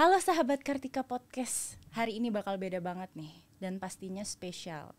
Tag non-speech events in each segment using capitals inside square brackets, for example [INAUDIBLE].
Halo sahabat Kartika Podcast. Hari ini bakal beda banget nih dan pastinya spesial.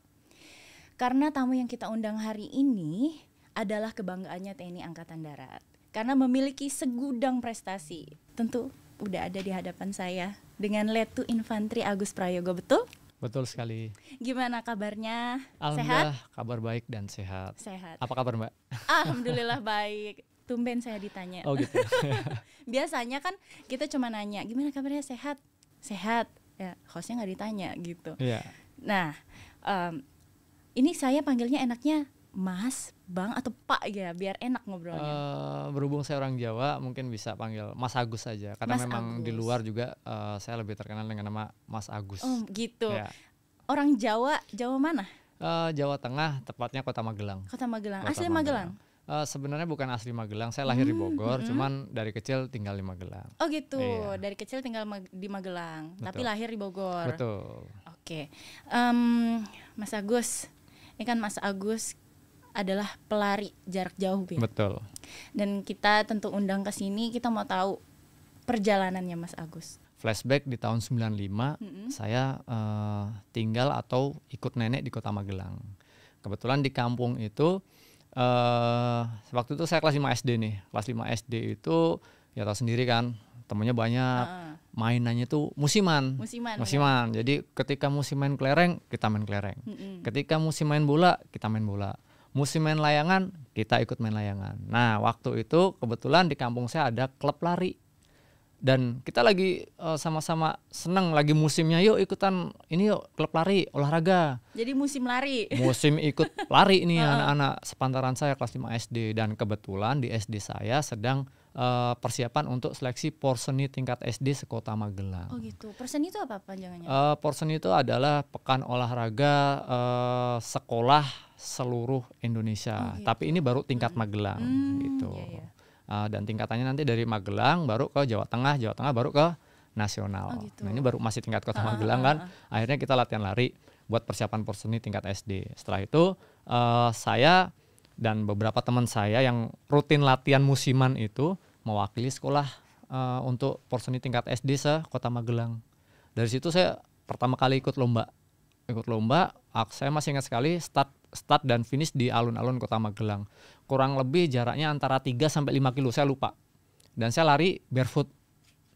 Karena tamu yang kita undang hari ini adalah kebanggaannya TNI Angkatan Darat. Karena memiliki segudang prestasi. Tentu udah ada di hadapan saya dengan Letu Infantri Agus Prayogo, betul? Betul sekali. Gimana kabarnya? Alhamdulillah, sehat? kabar baik dan sehat. Sehat. Apa kabar, Mbak? Alhamdulillah baik tumben saya ditanya. Oh gitu. [LAUGHS] Biasanya kan kita cuma nanya, gimana kabarnya sehat? Sehat. Ya, hostnya nggak ditanya gitu. Yeah. Nah, um, ini saya panggilnya enaknya Mas, Bang atau Pak ya biar enak ngobrolnya. Uh, berhubung saya orang Jawa mungkin bisa panggil Mas Agus saja karena Mas memang Agus. di luar juga uh, saya lebih terkenal dengan nama Mas Agus. Oh, gitu. Ya. Orang Jawa, Jawa mana? Uh, Jawa Tengah, tepatnya Kota Magelang. Kota Magelang. Kota Asli Magelang. Magelang. Uh, sebenarnya bukan asli Magelang. Saya lahir hmm, di Bogor, hmm. cuman dari kecil tinggal di Magelang. Oh gitu. Iya. Dari kecil tinggal ma di Magelang, Betul. tapi lahir di Bogor. Betul. Oke. Okay. Um, Mas Agus, ini kan Mas Agus adalah pelari jarak jauh ya. Betul. Dan kita tentu undang ke sini, kita mau tahu perjalanannya Mas Agus flashback di tahun 95 mm -hmm. saya uh, tinggal atau ikut nenek di kota Magelang. Kebetulan di kampung itu uh, waktu itu saya kelas 5 SD nih kelas 5 SD itu ya tahu sendiri kan temennya banyak uh. mainannya tuh musiman musiman, ya? musiman. Ya. jadi ketika musim main kelereng kita main kelereng mm -hmm. ketika musim main bola kita main bola musim main layangan kita ikut main layangan nah waktu itu kebetulan di kampung saya ada klub lari dan kita lagi eh, sama-sama uh, sama lagi musimnya yuk ikutan ini yuk klub lari olahraga jadi musim lari musim ikut lari ini [LAUGHS] anak-anak sepantaran saya kelas 5 SD dan kebetulan di SD saya sedang uh, persiapan untuk seleksi porseni tingkat SD sekota Magelang oh gitu porseni itu apa panjangnya? uh, eh, porseni itu adalah pekan olahraga uh, sekolah seluruh Indonesia oh, gitu. tapi ini baru tingkat Magelang hmm, gitu iya, iya uh, dan tingkatannya nanti dari Magelang baru ke Jawa Tengah, Jawa Tengah baru ke nasional. Oh, gitu. Nah ini baru masih tingkat kota ah, Magelang kan, ah, akhirnya kita latihan lari buat persiapan porseni tingkat SD. Setelah itu uh, saya dan beberapa teman saya yang rutin latihan musiman itu mewakili sekolah uh, untuk porseni tingkat SD se kota Magelang. Dari situ saya pertama kali ikut lomba, ikut lomba. Saya masih ingat sekali start start dan finish di alun-alun kota Magelang kurang lebih jaraknya antara 3 sampai 5 kilo saya lupa. Dan saya lari barefoot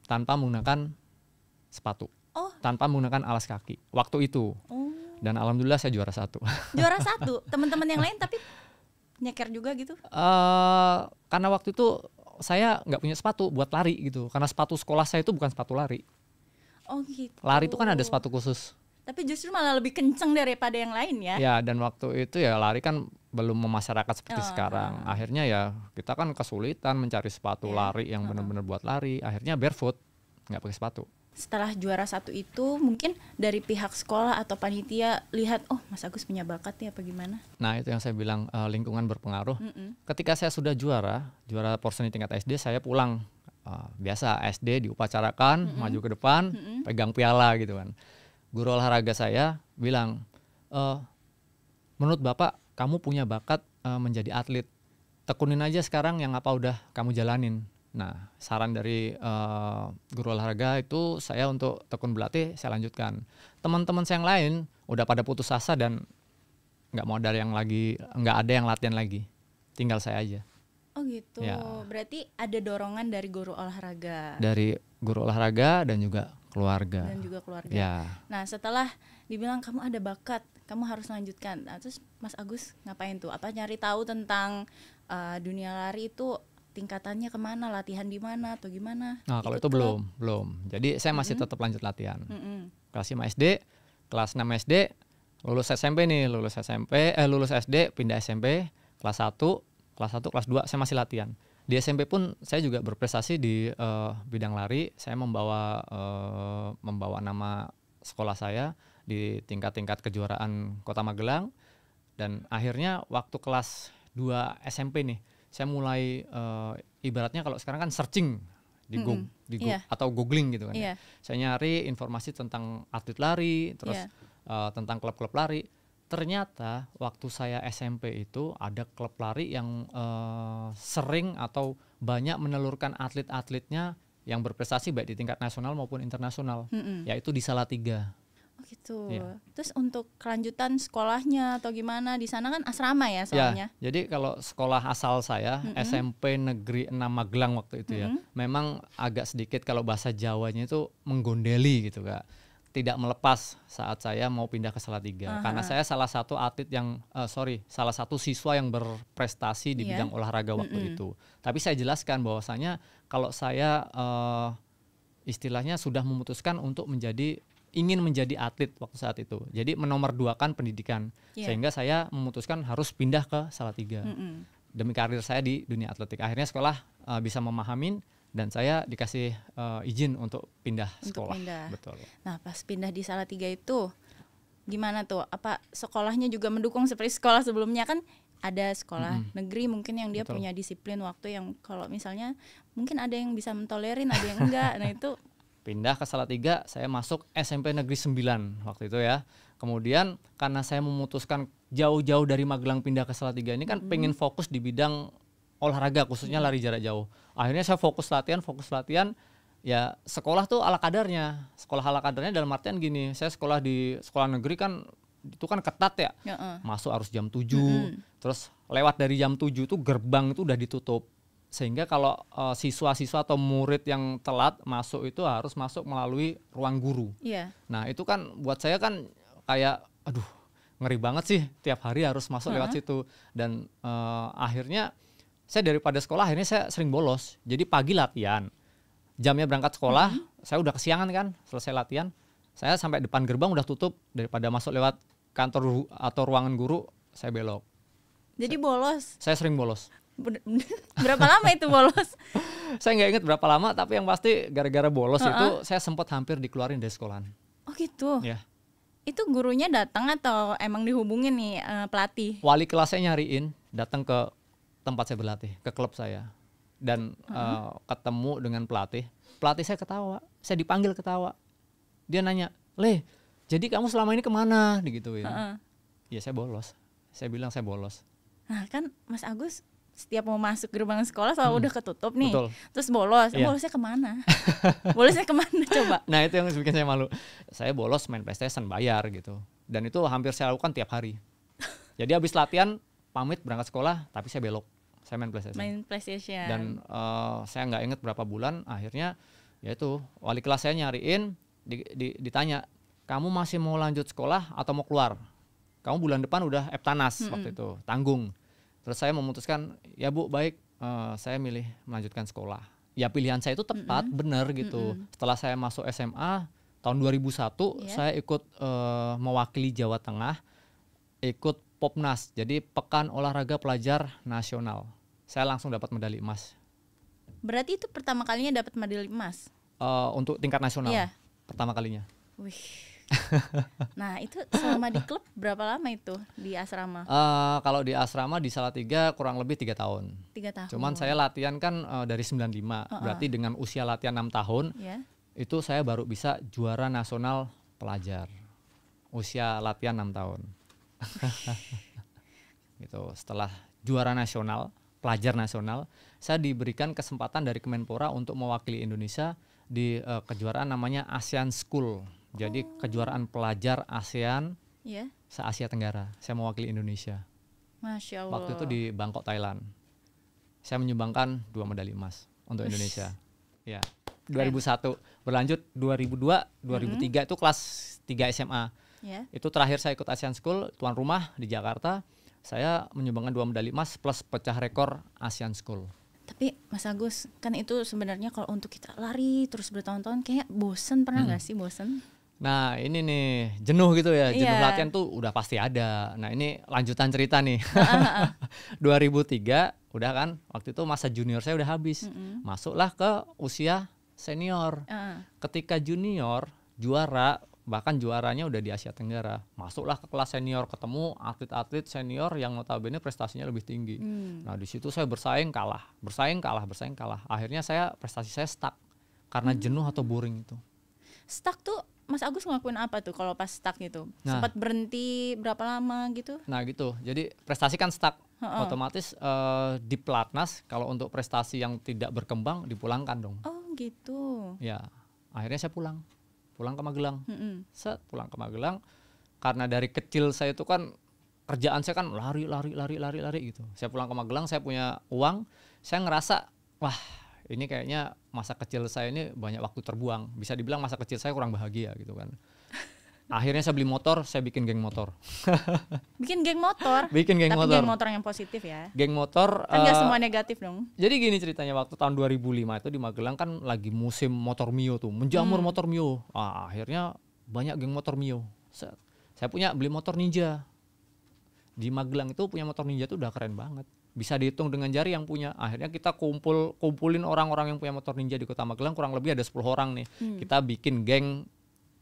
tanpa menggunakan sepatu. Oh. Tanpa menggunakan alas kaki waktu itu. Oh. Dan alhamdulillah saya juara satu. [LAUGHS] Juara satu, teman-teman yang lain tapi nyeker juga gitu? Uh, karena waktu itu saya nggak punya sepatu buat lari gitu, karena sepatu sekolah saya itu bukan sepatu lari. Oh gitu. Lari itu kan ada sepatu khusus. Tapi justru malah lebih kenceng daripada yang lain ya? Ya dan waktu itu ya lari kan belum memasyarakat seperti oh, sekarang. Uh. Akhirnya ya kita kan kesulitan mencari sepatu yeah. lari yang uh. benar-benar buat lari. Akhirnya barefoot, nggak pakai sepatu. Setelah juara satu itu mungkin dari pihak sekolah atau panitia lihat oh Mas Agus punya bakat nih apa gimana? Nah itu yang saya bilang uh, lingkungan berpengaruh. Mm -mm. Ketika saya sudah juara, juara porseni tingkat SD saya pulang uh, biasa SD diupacarakan mm -mm. maju ke depan mm -mm. pegang piala gitu kan guru olahraga saya bilang e, menurut bapak kamu punya bakat uh, menjadi atlet tekunin aja sekarang yang apa udah kamu jalanin nah saran dari uh, guru olahraga itu saya untuk tekun berlatih saya lanjutkan teman-teman saya yang lain udah pada putus asa dan nggak mau ada yang lagi nggak ada yang latihan lagi tinggal saya aja Oh gitu. Ya. Berarti ada dorongan dari guru olahraga. Dari guru olahraga dan juga keluarga dan juga keluarga. Ya. Nah setelah dibilang kamu ada bakat, kamu harus lanjutkan. Nah, terus Mas Agus ngapain tuh? Apa nyari tahu tentang uh, dunia lari itu tingkatannya kemana, latihan di mana atau gimana? Nah kalau gitu itu belum klub? belum. Jadi saya masih mm -hmm. tetap lanjut latihan. Mm -hmm. Kelas 5 SD, kelas 6 SD, lulus SMP nih, lulus SMP, eh lulus SD pindah SMP, kelas 1 kelas 1, kelas 2 saya masih latihan di SMP pun saya juga berprestasi di uh, bidang lari. Saya membawa uh, membawa nama sekolah saya di tingkat-tingkat kejuaraan Kota Magelang dan akhirnya waktu kelas 2 SMP nih, saya mulai uh, ibaratnya kalau sekarang kan searching di mm -hmm. di yeah. atau googling gitu kan. Yeah. Ya. Iya. Saya nyari informasi tentang atlet lari, terus yeah. Iya. uh, tentang klub-klub lari ternyata waktu saya SMP itu ada klub lari yang uh, sering atau banyak menelurkan atlet-atletnya yang berprestasi baik di tingkat nasional maupun internasional, mm-hmm. yaitu di Salatiga. Oh gitu. Ya. Terus untuk kelanjutan sekolahnya atau gimana di sana kan asrama ya, ya soalnya. Ya, jadi kalau sekolah asal saya mm-hmm. SMP Negeri 6 Magelang waktu itu mm-hmm. ya, memang agak sedikit kalau bahasa Jawanya itu menggondeli gitu kak tidak melepas saat saya mau pindah ke Salatiga Aha. karena saya salah satu atlet yang uh, sorry salah satu siswa yang berprestasi di yeah. bidang olahraga waktu mm hmm itu tapi saya jelaskan bahwasanya kalau saya uh, istilahnya sudah memutuskan untuk menjadi ingin menjadi atlet waktu saat itu jadi menomor menomorduakan pendidikan yeah. sehingga saya memutuskan harus pindah ke Salatiga mm hmm demi karir saya di dunia atletik akhirnya sekolah uh, bisa memahamin dan saya dikasih uh, izin untuk pindah untuk sekolah. Pindah. Betul. Nah, pas pindah di Salatiga itu gimana tuh? Apa sekolahnya juga mendukung seperti sekolah sebelumnya kan ada sekolah mm-hmm. negeri mungkin yang dia Betul. punya disiplin waktu yang kalau misalnya mungkin ada yang bisa mentolerin, ada yang enggak. nah, itu pindah ke Salatiga, saya masuk SMP Negeri 9 waktu itu ya. Kemudian karena saya memutuskan jauh-jauh dari Magelang pindah ke Salatiga ini kan mm-hmm. pengen fokus di bidang olahraga khususnya lari jarak jauh. Akhirnya saya fokus latihan, fokus latihan ya sekolah tuh ala kadarnya. Sekolah ala kadarnya dalam artian gini, saya sekolah di sekolah negeri kan itu kan ketat ya. ya uh. Masuk harus jam 7. Mm. Terus lewat dari jam 7 itu gerbang itu udah ditutup. Sehingga kalau siswa eh, siswa-siswa atau murid yang telat masuk itu harus masuk melalui ruang guru. Iya. Nah, itu kan buat saya kan kayak aduh ngeri banget sih tiap hari harus masuk uh -huh. lewat situ dan uh, akhirnya saya daripada sekolah ini saya sering bolos. Jadi pagi latihan, jamnya berangkat sekolah, mm -hmm. saya udah kesiangan kan, selesai latihan, saya sampai depan gerbang udah tutup daripada masuk lewat kantor atau ruangan guru, saya belok. Jadi bolos. Saya sering bolos. [LAUGHS] berapa lama itu bolos? [LAUGHS] saya nggak inget berapa lama, tapi yang pasti gara-gara bolos uh -uh. itu saya sempat hampir dikeluarin dari sekolahan. Oh gitu. Ya. Itu gurunya datang atau emang dihubungin nih eh, pelatih? Wali kelasnya nyariin, datang ke tempat saya berlatih, ke klub saya. Dan uh -huh. uh, ketemu dengan pelatih. Pelatih saya ketawa, saya dipanggil ketawa. Dia nanya, "Leh, jadi kamu selama ini kemana?" digituin. Uh -uh. Ya saya bolos. Saya bilang saya bolos. Nah kan Mas Agus setiap mau masuk gerbang sekolah selalu hmm. udah ketutup nih. Betul. Terus bolos. ya. Bolosnya kemana? [LAUGHS] bolosnya kemana coba? Nah itu yang bikin saya malu. Saya bolos main PlayStation bayar gitu. Dan itu hampir saya lakukan tiap hari. Jadi habis latihan pamit berangkat sekolah tapi saya belok saya main PlayStation. Main PlayStation. Dan uh, saya nggak inget berapa bulan akhirnya yaitu wali kelas saya nyariin di, di, ditanya kamu masih mau lanjut sekolah atau mau keluar? Kamu bulan depan udah eptanas mm -hmm. waktu itu tanggung. Terus saya memutuskan ya bu baik uh, saya milih melanjutkan sekolah. Ya pilihan saya itu tepat mm -hmm. benar gitu. Mm -hmm. Setelah saya masuk SMA tahun 2001 yeah. saya ikut uh, mewakili Jawa Tengah ikut Popnas, jadi Pekan Olahraga Pelajar Nasional saya langsung dapat medali emas. Berarti itu pertama kalinya dapat medali emas? Uh, untuk tingkat nasional. Iya. Pertama kalinya. Wih. [LAUGHS] nah itu selama di klub berapa lama itu di asrama? Uh, kalau di asrama di salah tiga kurang lebih tiga tahun. Tiga tahun. Cuman saya latihan kan uh, dari 95 uh -uh. berarti dengan usia latihan enam tahun yeah. itu saya baru bisa juara nasional pelajar usia latihan enam tahun. [LAUGHS] gitu setelah juara nasional pelajar nasional, saya diberikan kesempatan dari Kemenpora untuk mewakili Indonesia di uh, kejuaraan namanya ASEAN School. Jadi oh. kejuaraan pelajar ASEAN yeah. se Asia Tenggara. Saya mewakili Indonesia. Masya Allah. Waktu itu di Bangkok Thailand. Saya menyumbangkan dua medali emas untuk Indonesia. ya. 2001 berlanjut 2002 2003 mm -hmm. itu kelas 3 SMA. Yeah. Itu terakhir saya ikut ASEAN School tuan rumah di Jakarta saya menyumbangkan dua medali emas plus pecah rekor Asian School. Tapi Mas Agus, kan itu sebenarnya kalau untuk kita lari terus bertahun-tahun kayak bosen pernah hmm. nggak gak sih bosen? Nah ini nih jenuh gitu ya, jenuh yeah. latihan tuh udah pasti ada. Nah ini lanjutan cerita nih. Uh, uh, uh. 2003 udah kan, waktu itu masa junior saya udah habis. Mm -hmm. Masuklah ke usia senior. Ketika junior juara bahkan juaranya udah di Asia Tenggara masuklah ke kelas senior ketemu atlet-atlet senior yang notabene prestasinya lebih tinggi hmm. nah di situ saya bersaing kalah bersaing kalah bersaing kalah akhirnya saya prestasi saya stuck karena hmm. jenuh atau boring itu stuck tuh Mas Agus ngakuin apa tuh kalau pas stuck gitu nah, sempat berhenti berapa lama gitu nah gitu jadi prestasi kan stuck otomatis uh, di pelatnas kalau untuk prestasi yang tidak berkembang dipulangkan dong oh gitu ya akhirnya saya pulang pulang ke Magelang mm-hmm. set pulang ke Magelang karena dari kecil saya itu kan kerjaan saya kan lari lari lari lari lari gitu saya pulang ke Magelang saya punya uang saya ngerasa wah ini kayaknya masa kecil saya ini banyak waktu terbuang bisa dibilang masa kecil saya kurang bahagia gitu kan akhirnya saya beli motor saya bikin geng motor [LAUGHS] bikin geng motor bikin geng Tapi motor geng motor yang positif ya geng motor kan uh, semua negatif dong jadi gini ceritanya waktu tahun 2005 itu di Magelang kan lagi musim motor mio tuh menjamur hmm. motor mio ah, akhirnya banyak geng motor mio saya punya beli motor ninja di Magelang itu punya motor ninja tuh udah keren banget bisa dihitung dengan jari yang punya akhirnya kita kumpul kumpulin orang-orang yang punya motor ninja di kota Magelang kurang lebih ada 10 orang nih hmm. kita bikin geng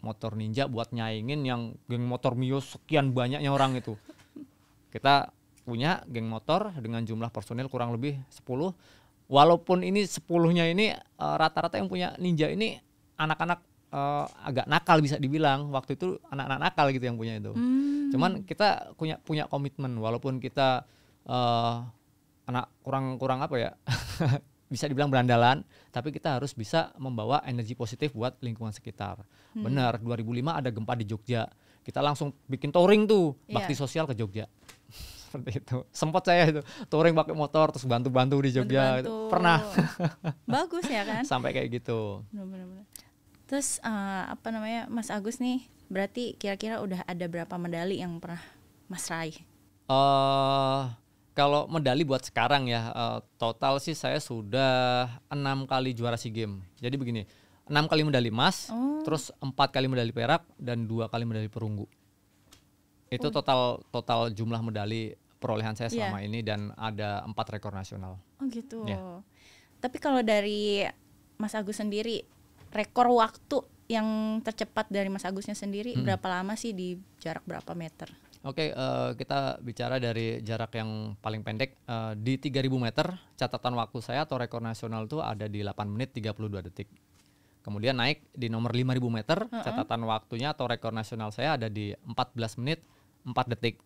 motor ninja buat nyaingin yang geng motor Mio sekian banyaknya orang itu. Kita punya geng motor dengan jumlah personil kurang lebih 10. Walaupun ini 10-nya ini eh, rata-rata yang punya ninja ini anak-anak uh, agak nakal bisa dibilang. Waktu itu anak-anak nakal gitu yang punya itu. Hmm. Cuman kita punya punya komitmen walaupun kita uh, anak kurang kurang apa ya? [LAUGHS] bisa dibilang berandalan, tapi kita harus bisa membawa energi positif buat lingkungan sekitar. Hmm. Benar, 2005 ada gempa di Jogja. Kita langsung bikin touring tuh, iya. bakti sosial ke Jogja. [LAUGHS] Seperti itu. Sempat saya itu touring pakai motor terus bantu-bantu di Jogja. Bantu gitu. -bantu. Pernah. [LAUGHS] [LAUGHS] Bagus ya kan? Sampai kayak gitu. Benar-benar. Terus uh, apa namanya Mas Agus nih, berarti kira-kira udah ada berapa medali yang pernah Mas raih? uh, kalau medali buat sekarang ya uh, total sih saya sudah enam kali juara SEA Games. Jadi begini, enam kali medali emas, oh. terus empat kali medali perak dan dua kali medali perunggu. Itu oh. total total jumlah medali perolehan saya selama yeah. ini dan ada empat rekor nasional. Oh gitu. Yeah. Tapi kalau dari Mas Agus sendiri rekor waktu yang tercepat dari Mas Agusnya sendiri hmm. berapa lama sih di jarak berapa meter? Oke, okay, uh, eh, kita bicara dari jarak yang paling pendek uh, di 3000 meter, catatan waktu saya atau rekor nasional itu ada di 8 menit 32 detik. Kemudian naik di nomor 5000 meter, uh -uh. catatan waktunya atau rekor nasional saya ada di 14 menit 4 detik.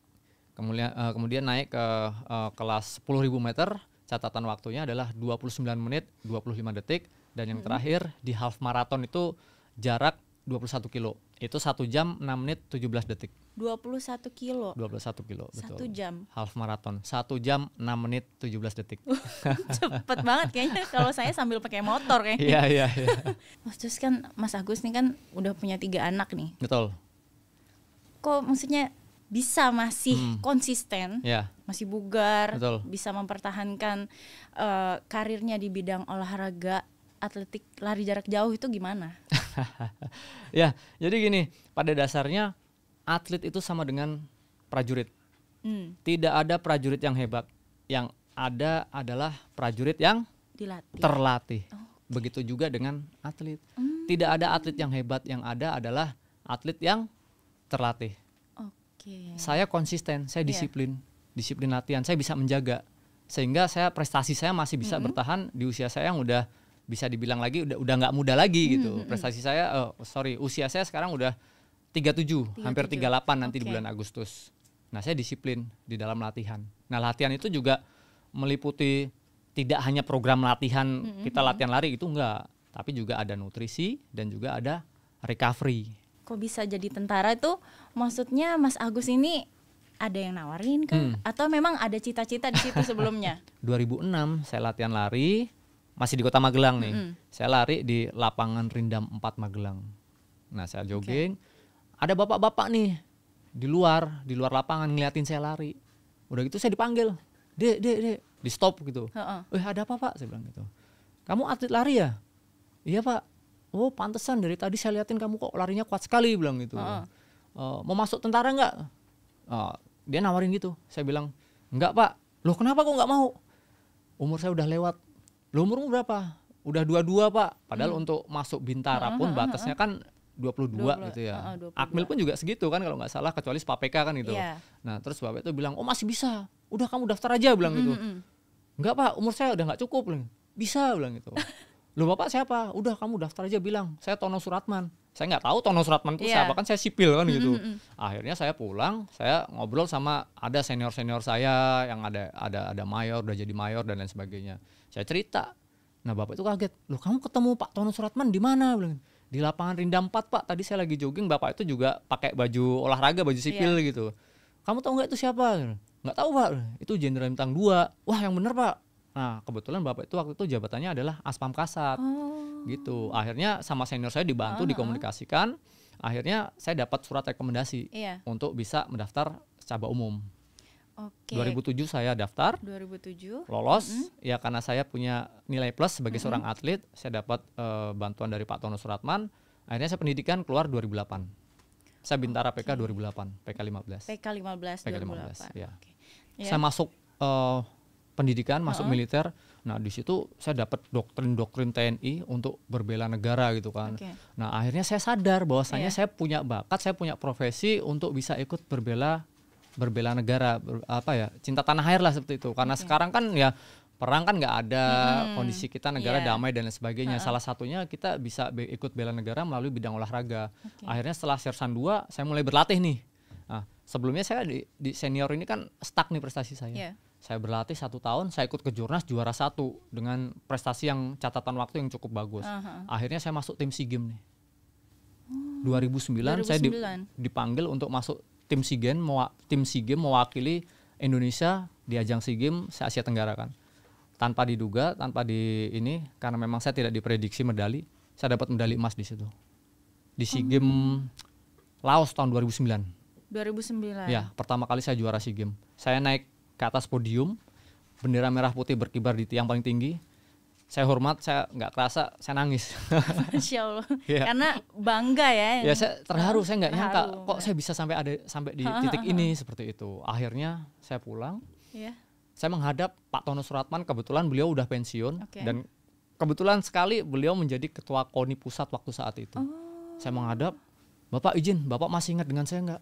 Kemudian uh, eh, kemudian naik ke uh, kelas 10000 meter, catatan waktunya adalah 29 menit 25 detik dan yang terakhir di half marathon itu jarak 21 kilo. Itu satu jam 6 menit 17 detik. 21 kilo. 21 kilo, betul. 1 jam. Half marathon. 1 jam 6 menit 17 detik. [LAUGHS] Cepet banget kayaknya kalau saya sambil pakai motor kayaknya. Iya, iya, iya. [LAUGHS] Mas terus kan Mas Agus nih kan udah punya tiga anak nih. Betul. Kok maksudnya bisa masih hmm. konsisten, yeah. masih bugar, Betul. bisa mempertahankan uh, karirnya di bidang olahraga atletik lari jarak jauh itu gimana? [LAUGHS] [LAUGHS] ya, jadi gini, pada dasarnya atlet itu sama dengan prajurit. Hmm. Tidak ada prajurit yang hebat, yang ada adalah prajurit yang Dilatih. terlatih. Oh, okay. Begitu juga dengan atlet. Hmm. Tidak ada atlet yang hebat, yang ada adalah atlet yang terlatih. Okay. Saya konsisten, saya iya. disiplin, yeah. disiplin latihan, saya bisa menjaga sehingga saya prestasi saya masih bisa mm -hmm. bertahan di usia saya yang udah bisa dibilang lagi udah udah nggak muda lagi hmm, gitu. Hmm, hmm, hmm. Prestasi saya oh, sorry, usia saya sekarang udah 37, 37. hampir 38 nanti di bulan Agustus. Nah, saya disiplin di dalam latihan. Nah, latihan itu juga meliputi tidak hanya program latihan -hmm. hmm kita latihan lari itu enggak, tapi juga ada nutrisi dan juga ada recovery. Kok bisa jadi tentara itu maksudnya Mas Agus ini ada yang nawarin kan hmm. atau memang ada cita-cita di situ sebelumnya? 2006 [LAUGHS] saya latihan lari, masih di kota Magelang nih. Mm -hmm. Saya lari di lapangan Rindam 4 Magelang. Nah, saya jogging. Okay. Ada bapak-bapak nih di luar, di luar lapangan ngeliatin saya lari. Udah gitu saya dipanggil. "Dek, dek, dek." Di stop gitu. Uh -uh. "Eh, ada apa, Pak?" saya bilang gitu. "Kamu atlet lari ya?" "Iya, Pak." "Oh, pantesan dari tadi saya liatin kamu kok larinya kuat sekali," bilang gitu. Uh -uh. Uh, "Mau masuk tentara enggak? Uh, eh, dia nawarin gitu. Saya bilang, "Enggak, Pak." "Loh, kenapa kok enggak mau?" Umur saya udah lewat Lu umur berapa? Udah 22, Pak. Padahal hmm. untuk masuk Bintara hmm, pun hmm, hmm, batasnya kan 22 dua gitu ya. Uh, 22. Akmil pun juga segitu kan kalau nggak salah kecuali PK kan gitu. Yeah. Nah, terus Bapak itu bilang, "Oh, masih bisa. Udah kamu daftar aja," bilang mm -hmm. gitu. "Enggak, Pak, umur saya udah nggak cukup." "Bisa," bilang gitu. [LAUGHS] "Loh, Bapak siapa?" "Udah kamu daftar aja," bilang. "Saya Tono Suratman." saya nggak tahu Tono Suratman itu yeah. siapa iya. kan saya sipil kan gitu. Mm-hmm. Akhirnya saya pulang, saya ngobrol sama ada senior-senior saya yang ada ada ada mayor udah jadi mayor dan lain sebagainya. Saya cerita. Nah, Bapak itu kaget. "Loh, kamu ketemu Pak Tono Suratman di mana?" bilang. "Di lapangan rindam 4, Pak. Tadi saya lagi jogging, Bapak itu juga pakai baju olahraga, baju sipil yeah. gitu." "Kamu tahu nggak itu siapa?" "Nggak tahu, Pak." "Itu Jenderal Bintang dua "Wah, yang bener, Pak." Nah, kebetulan bapak itu waktu itu jabatannya adalah aspam kasat. Oh. Gitu. Akhirnya sama senior saya dibantu uh dikomunikasikan. Akhirnya saya dapat surat rekomendasi iya. untuk bisa mendaftar cabang umum. Okay. 2007 saya daftar. 2007. Lolos. Mm -hmm. Ya karena saya punya nilai plus sebagai mm -hmm. seorang atlet, saya dapat uh, bantuan dari Pak Tono Suratman. Akhirnya saya pendidikan keluar 2008. Saya bintara okay. PK 2008, PK 15. PK 15. PK 2008. 15. Ya. Okay. Yeah. Saya masuk uh, pendidikan masuk uh -huh. militer nah di situ saya dapat doktrin-doktrin TNI untuk berbela negara gitu kan okay. nah akhirnya saya sadar bahwasanya yeah. saya punya bakat saya punya profesi untuk bisa ikut berbela berbela negara ber, apa ya cinta tanah air lah seperti itu karena okay. sekarang kan ya perang kan nggak ada hmm, kondisi kita negara yeah. damai dan lain sebagainya. Uh -huh. Salah satunya kita bisa ikut bela negara melalui bidang olahraga. Okay. Akhirnya setelah sersan dua saya mulai berlatih nih sebelumnya saya di, di senior ini kan stuck nih prestasi saya. Yeah. Saya berlatih satu tahun, saya ikut ke jurnas juara satu dengan prestasi yang catatan waktu yang cukup bagus. Uh -huh. Akhirnya saya masuk tim SEA Games nih. 2009, 2009 saya dipanggil untuk masuk tim SEA Games, tim SEA Games mewakili Indonesia di ajang SEA Games Asia Tenggara kan. Tanpa diduga, tanpa di ini karena memang saya tidak diprediksi medali, saya dapat medali emas di situ. Di SEA oh. Games hmm. Laos tahun 2009. 2009. Ya, pertama kali saya juara SEA Games. Saya naik ke atas podium, bendera merah putih berkibar di tiang paling tinggi. Saya hormat, saya nggak kerasa, saya nangis. [LAUGHS] Masya Allah. ya. Karena bangga ya. Ya saya terharu, saya nggak nyangka kok saya bisa sampai ada sampai di titik ini seperti itu. Akhirnya saya pulang. Ya. Saya menghadap Pak Tono Suratman, kebetulan beliau udah pensiun okay. dan kebetulan sekali beliau menjadi ketua KONI pusat waktu saat itu. Oh. Saya menghadap, Bapak izin, Bapak masih ingat dengan saya nggak?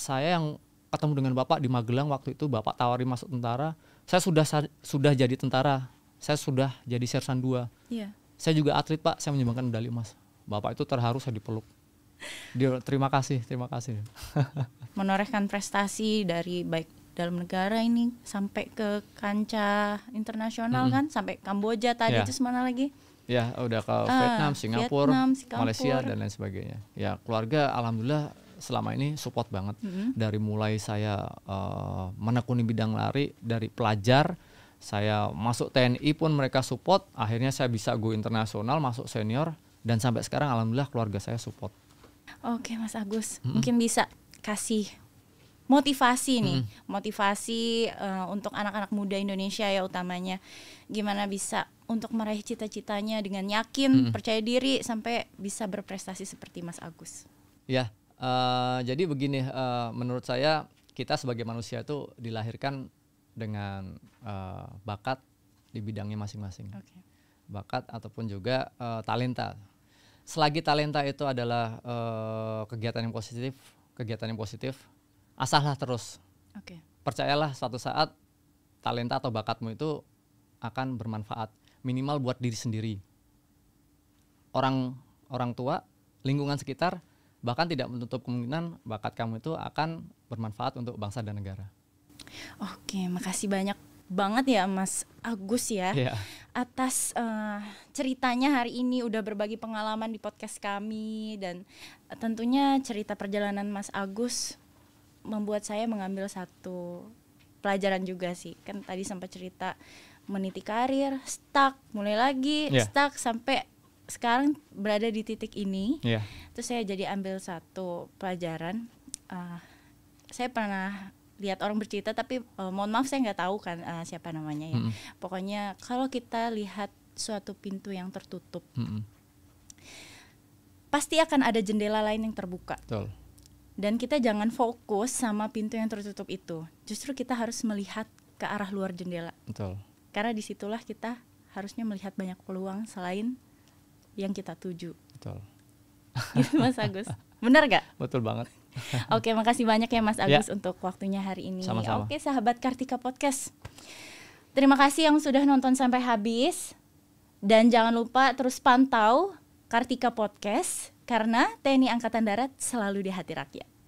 saya yang ketemu dengan bapak di Magelang waktu itu bapak tawari masuk tentara saya sudah sudah jadi tentara saya sudah jadi sersan dua yeah. saya juga atlet pak saya menyumbangkan medali emas bapak itu terharu saya dipeluk dia terima kasih terima kasih [LAUGHS] menorehkan prestasi dari baik dalam negara ini sampai ke kancah internasional mm -hmm. kan sampai Kamboja tadi yeah. Iya. terus mana lagi ya udah ke uh, Vietnam, Singapura, Vietnam Singapura Malaysia dan lain sebagainya ya keluarga alhamdulillah selama ini support banget mm-hmm. dari mulai saya uh, menekuni bidang lari dari pelajar saya masuk TNI pun mereka support akhirnya saya bisa go internasional masuk senior dan sampai sekarang alhamdulillah keluarga saya support oke Mas Agus mm-hmm. mungkin bisa kasih motivasi nih mm-hmm. motivasi uh, untuk anak-anak muda Indonesia ya utamanya gimana bisa untuk meraih cita-citanya dengan yakin mm-hmm. percaya diri sampai bisa berprestasi seperti Mas Agus ya Eh, jadi begini, uh, menurut saya kita sebagai manusia itu dilahirkan dengan uh, bakat di bidangnya masing-masing, okay. bakat ataupun juga uh, talenta. Selagi talenta itu adalah uh, kegiatan yang positif, kegiatan yang positif, asahlah terus. Okay. Percayalah suatu saat talenta atau bakatmu itu akan bermanfaat minimal buat diri sendiri. Orang orang tua, lingkungan sekitar bahkan tidak menutup kemungkinan bakat kamu itu akan bermanfaat untuk bangsa dan negara. Oke, makasih banyak banget ya Mas Agus ya yeah. atas uh, ceritanya hari ini udah berbagi pengalaman di podcast kami dan tentunya cerita perjalanan Mas Agus membuat saya mengambil satu pelajaran juga sih kan tadi sempat cerita meniti karir stuck mulai lagi yeah. stuck sampai sekarang berada di titik ini yeah. terus saya jadi ambil satu pelajaran uh, saya pernah lihat orang bercerita tapi uh, mohon maaf saya nggak tahu kan uh, siapa namanya ya mm -hmm. pokoknya kalau kita lihat suatu pintu yang tertutup mm -hmm. pasti akan ada jendela lain yang terbuka Betul. dan kita jangan fokus sama pintu yang tertutup itu justru kita harus melihat ke arah luar jendela Betul. karena disitulah kita harusnya melihat banyak peluang selain yang kita tuju. Betul. [LAUGHS] Gitu Mas Agus. Benar gak? Betul banget. [LAUGHS] Oke, makasih banyak ya Mas ya. Agus ya. untuk waktunya hari ini. Sama-sama. Oke, sahabat Kartika Podcast. Terima kasih yang sudah nonton sampai habis. Dan jangan lupa terus pantau Kartika Podcast karena TNI Angkatan Darat selalu di hati rakyat.